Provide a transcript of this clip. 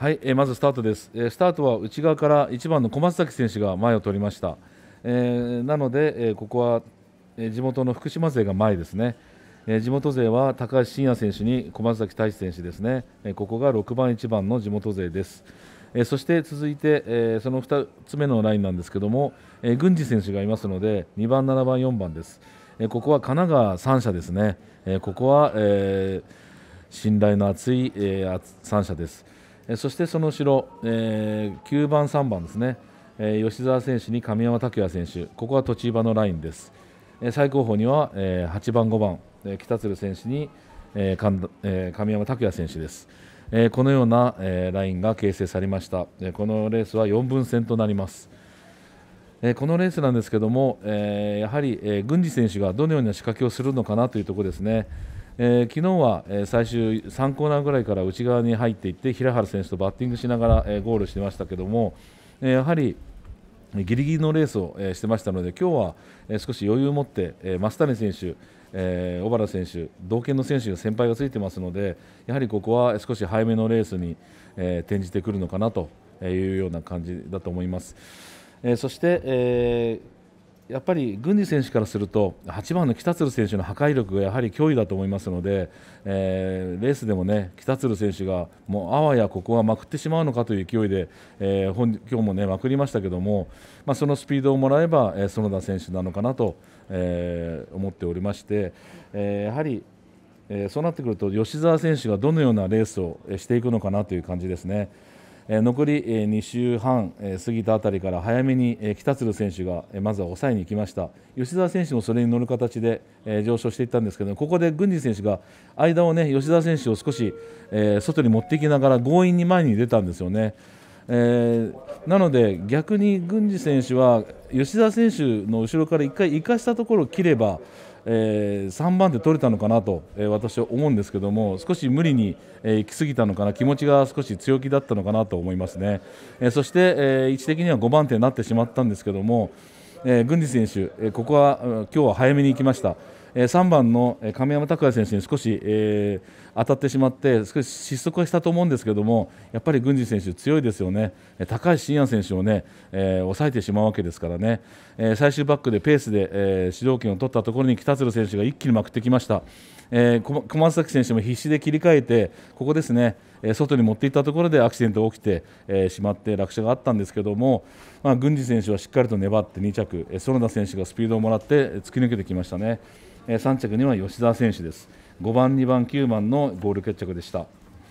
はい、えー、まずスタートです、えー、スタートは内側から1番の小松崎選手が前を取りました、えー、なので、えー、ここは、え地元の福島勢が前ですね、えー、地元勢は高橋真也選手に小松崎大志選手ですね、えー、ここが6番1番の地元勢です、えー、そして続いて、えー、その2つ目のラインなんですけども、えー、郡司選手がいますので2番7番4番です、えー、ここは神奈川3社ですね、えー、ここは、えー、信頼の厚い、えー、3社ですそしてその後ろ、えー、9番、3番ですね、えー、吉澤選手に神山拓也選手、ここは栃場のラインです、えー、最高峰には、えー、8番、5番、えー、北鶴選手に、えーえー、神山拓也選手です、えー、このような、えー、ラインが形成されました、えー、このレースは4分戦となります。えー、このレースなんですけども、えー、やはり、えー、郡司選手がどのような仕掛けをするのかなというところですね。えー、昨日は、え最終3コーナーぐらいから内側に入っていって平原選手とバッティングしながら、えゴールしてましたけども、えー、やはりギリギリのレースを、えしてましたので今日は、え少し余裕を持って、え増谷選手えー、小原選手、同県の選手の先輩がついてますので、やはりここは少し早めのレースに、え転じてくるのかなというような感じだと思います。えー、そして、えーやっぱり郡司選手からすると8番の北鶴選手の破壊力がやはり脅威だと思いますので、えー、レースでもね北鶴選手がもうあわやここはまくってしまうのかという勢いで、えー、今日もねまくりましたけども、まあ、そのスピードをもらえば、えー、園田選手なのかなと、えー、思っておりまして、えやはりえー、そうなってくると吉澤選手がどのようなレースをしていくのかなという感じですね。残り2週半過ぎたあたりから早めに北鶴選手がまずは抑えに行きました吉澤選手もそれに乗る形で上昇していったんですけどここで郡司選手が間をね吉澤選手を少し外に持っていきながら強引に前に出たんですよね。えー、なので逆に郡司選手は吉田選手の後ろから1回生かしたところを切れば、えー、3番手取れたのかなと、えー、私は思うんですけども少し無理に、えー、行き過ぎたのかな気持ちが少し強気だったのかなと思いますね、えそして、え位置的には5番手になってしまったんですけども、えー、郡司選手、えここは今日は早めに行きました。3番の亀山拓也選手に少し、えー、当たってしまって少し失速はしたと思うんですけどもやっぱり郡司選手強いですよね高橋真也選手をね、えー、抑えてしまうわけですからね、えー、最終バックでペースで、えー、主導権を取ったところに北鶴選手が一気にまくってきました、えー、小松崎選手も必死で切り替えてここですね外に持っていったところでアクシデントが起きて、しまって落車があったんですけども、まあ、郡司選手はしっかりと粘って2着園田選手がスピードをもらって突き抜けてきましたね。3着には吉澤選手です5番2番9番のゴール決着でした